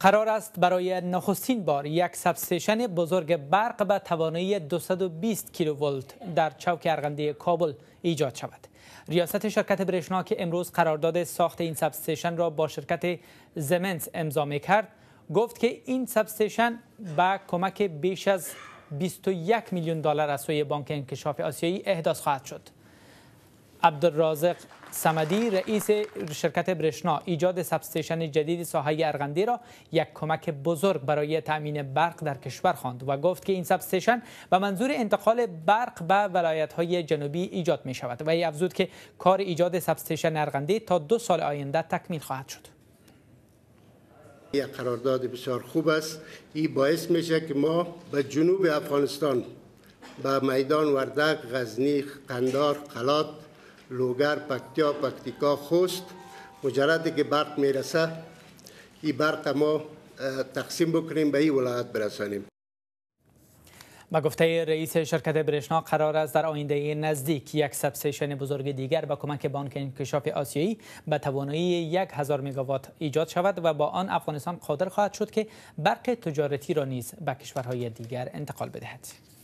قرار است برای نخستین بار یک سبستیشن بزرگ برق به توانایی 220 کیلوولت در چوک ارغنده کابل ایجاد شود. ریاست شرکت برشنا که امروز قرارداد ساخت این سبستیشن را با شرکت زمنس امضا کرد گفت که این سبستیشن با کمک بیش از 21 میلیون دلار از سوی بانک انکشاف آسیایی احداث خواهد شد. عبدالرازق سمدی رئیس شرکت برشنا ایجاد سبستیشن جدید ساحه ارغندی را یک کمک بزرگ برای تامین برق در کشور خواند و گفت که این سبستیشن به منظور انتقال برق به ولایت های جنوبی ایجاد می شود و ای افزود که کار ایجاد سبستیشن ارغندی تا دو سال آینده تکمیل خواهد شد یک قرارداد بسیار خوب است این باعث میشه که ما به جنوب افغانستان به میدان وردک غزنی قندار قلات لوگر پکتیا پکتیکا خوست مجردی که برق میرسه این برق ما تقسیم بکنیم به این ولایت برسانیم با گفته رئیس شرکت برشنا قرار است در آینده نزدیک یک سبسیشن بزرگ دیگر با کمک بانک انکشاف آسیایی به توانایی یک هزار مگاوات ایجاد شود و با آن افغانستان قادر خواهد شد که برق تجارتی را نیز به کشورهای دیگر انتقال بدهد.